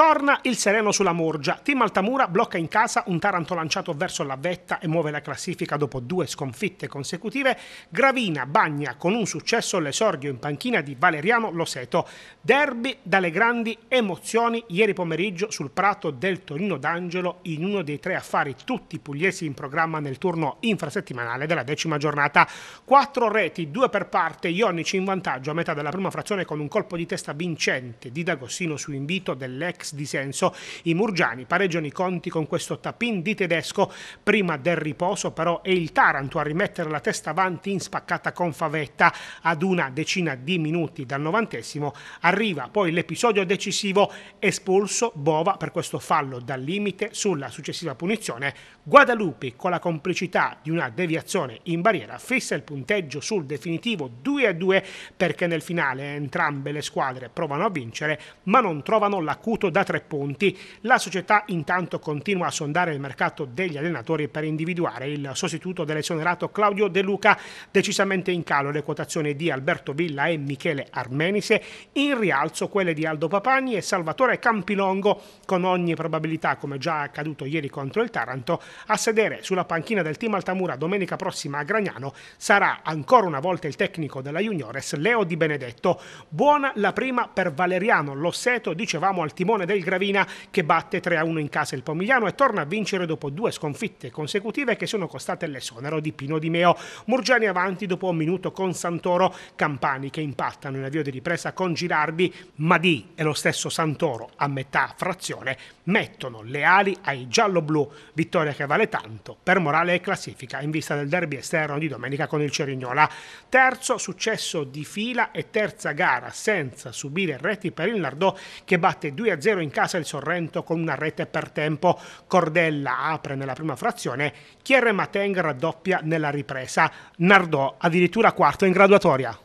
Torna il sereno sulla Morgia. Team Altamura blocca in casa un Taranto lanciato verso la vetta e muove la classifica dopo due sconfitte consecutive. Gravina bagna con un successo l'esordio in panchina di Valeriano Loseto. Derby dalle grandi emozioni ieri pomeriggio sul prato del Torino d'Angelo in uno dei tre affari tutti pugliesi in programma nel turno infrasettimanale della decima giornata. Quattro reti, due per parte, Ionici in vantaggio a metà della prima frazione con un colpo di testa vincente di D'Agostino su invito dell'ex di senso. I murgiani pareggiano i conti con questo tapin di tedesco prima del riposo, però è il Taranto a rimettere la testa avanti in spaccata con Favetta ad una decina di minuti dal novantesimo. Arriva poi l'episodio decisivo espulso Bova per questo fallo dal limite sulla successiva punizione. Guadalupi con la complicità di una deviazione in barriera fissa il punteggio sul definitivo 2-2 perché nel finale entrambe le squadre provano a vincere ma non trovano l'acuto da da tre punti. La società intanto continua a sondare il mercato degli allenatori per individuare il sostituto dell'esonerato Claudio De Luca, decisamente in calo le quotazioni di Alberto Villa e Michele Armenise, in rialzo quelle di Aldo Papagni e Salvatore Campilongo, con ogni probabilità, come già accaduto ieri contro il Taranto, a sedere sulla panchina del team Altamura domenica prossima a Gragnano sarà ancora una volta il tecnico della Juniores Leo Di Benedetto. Buona la prima per Valeriano Losseto, dicevamo al timone Simone del Gravina che batte 3-1 in casa il Pomigliano e torna a vincere dopo due sconfitte consecutive che sono costate l'esonero di Pino Di Meo. Murgiani avanti dopo un minuto con Santoro, Campani che impattano in avvio di ripresa con Girardi, Madì e lo stesso Santoro a metà frazione mettono le ali ai giallo-blu, vittoria che vale tanto per morale e classifica in vista del derby esterno di domenica con il Cerignola. Terzo successo di fila e terza gara senza subire reti per il Nardò che batte 2-0 1-0 in casa il Sorrento con una rete per tempo. Cordella apre nella prima frazione, Chiere Mateng raddoppia nella ripresa, Nardò addirittura quarto in graduatoria.